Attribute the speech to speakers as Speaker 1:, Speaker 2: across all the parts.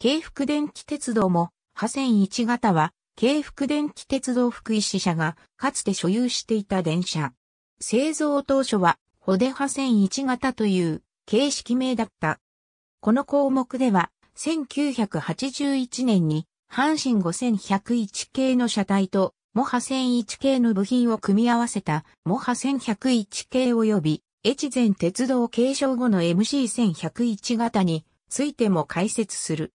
Speaker 1: 京福電気鉄道も、破線1型は、京福電気鉄道福井支社が、かつて所有していた電車。製造当初は、ホデ破線1型という、形式名だった。この項目では、1981年に、阪神5101系の車体と、モハ1001系の部品を組み合わせた、モハ1101系及び、越前鉄道継承後の MC1101 型についても解説する。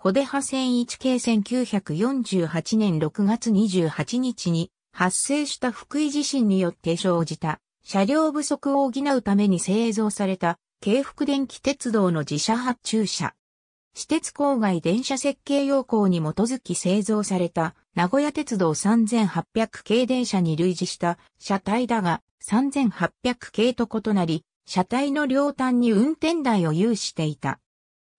Speaker 1: ホデハ線 1K1948 年6月28日に発生した福井地震によって生じた車両不足を補うために製造された京福電気鉄道の自社発注車。私鉄郊外電車設計要項に基づき製造された名古屋鉄道3800系電車に類似した車体だが3800系と異なり、車体の両端に運転台を有していた。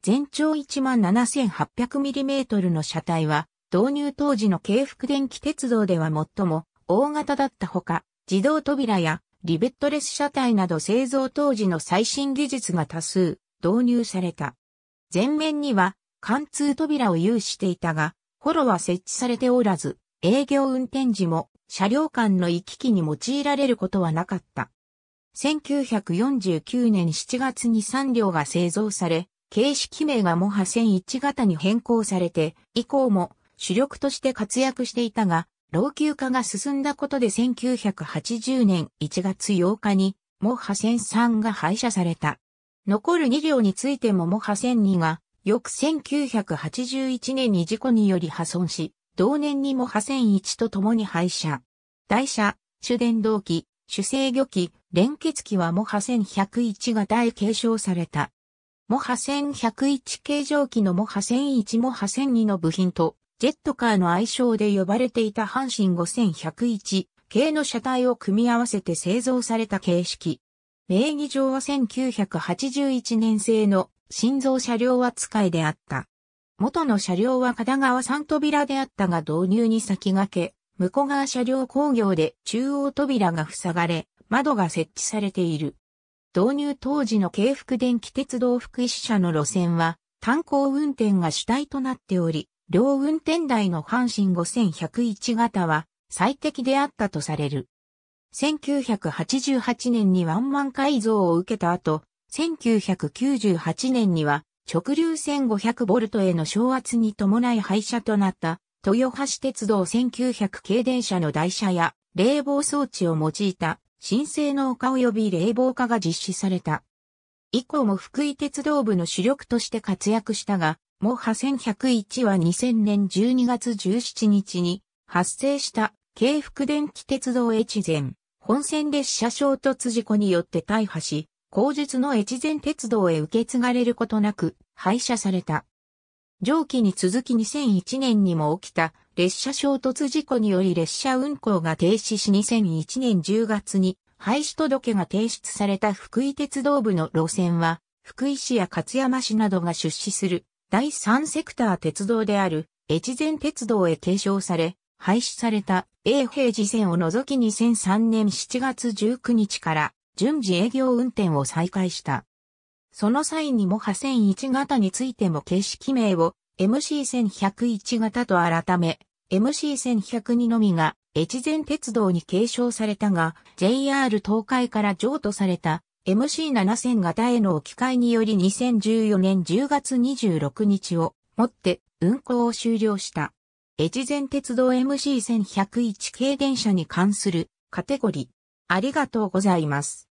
Speaker 1: 全長 17,800mm の車体は、導入当時の京福電気鉄道では最も大型だったほか、自動扉やリベットレス車体など製造当時の最新技術が多数導入された。前面には貫通扉を有していたが、ホロは設置されておらず、営業運転時も車両間の行き来に用いられることはなかった。1949年7月に3両が製造され、形式名がモハ1001型に変更されて、以降も主力として活躍していたが、老朽化が進んだことで1980年1月8日に、モハ1003が廃車された。残る2両についてもモハ1002が、翌1981年に事故により破損し、同年にモハ1001と共に廃車。台車、主電動機、主制御機、連結機はモハ1101が大継承された。モハ1101形状機のモハ1001モハ1002の部品と、ジェットカーの愛称で呼ばれていた阪神5101系の車体を組み合わせて製造された形式。名義上は1981年製の新造車両扱いであった。元の車両は片側3扉であったが導入に先駆け、向こう側車両工業で中央扉が塞がれ、窓が設置されている。導入当時の京福電気鉄道福祉車の路線は、炭鉱運転が主体となっており、両運転台の阪神5101型は最適であったとされる。1988年にワンマン改造を受けた後、1998年には直流 1500V への昇圧に伴い廃車となった豊橋鉄道1900系電車の台車や冷房装置を用いた新生の丘及び冷房化が実施された。以降も福井鉄道部の主力として活躍したが、モハ1101は2000年12月17日に発生した京福電気鉄道越前本線列車衝突事故によって大破し、後述の越前鉄道へ受け継がれることなく廃車された。上記に続き2001年にも起きた列車衝突事故により列車運行が停止し2001年10月に廃止届が提出された福井鉄道部の路線は、福井市や勝山市などが出資する第3セクター鉄道である越前鉄道へ継承され、廃止された永平寺線を除き2003年7月19日から順次営業運転を再開した。その際にも破線1型についても形式名を MC1101 型と改め、MC1102 のみが越前鉄道に継承されたが、JR 東海から譲渡された MC7000 型への置き換えにより2014年10月26日をもって運行を終了した。越前鉄道 MC1101 系電車に関するカテゴリー。ありがとうございます。